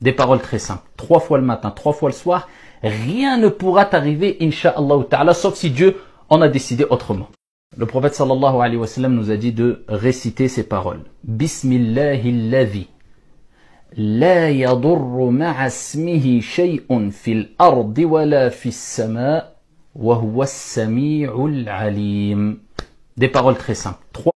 Des paroles très simples. Trois fois le matin, trois fois le soir. Rien ne pourra t'arriver, Inch'Allah ta'ala, sauf si Dieu en a décidé autrement. Le prophète sallallahu alayhi wa sallam nous a dit de réciter ces paroles. bismillah لا يضر مع اسمه شيء في الأرض ولا في السماء وهو السميع العليم Des paroles très simples.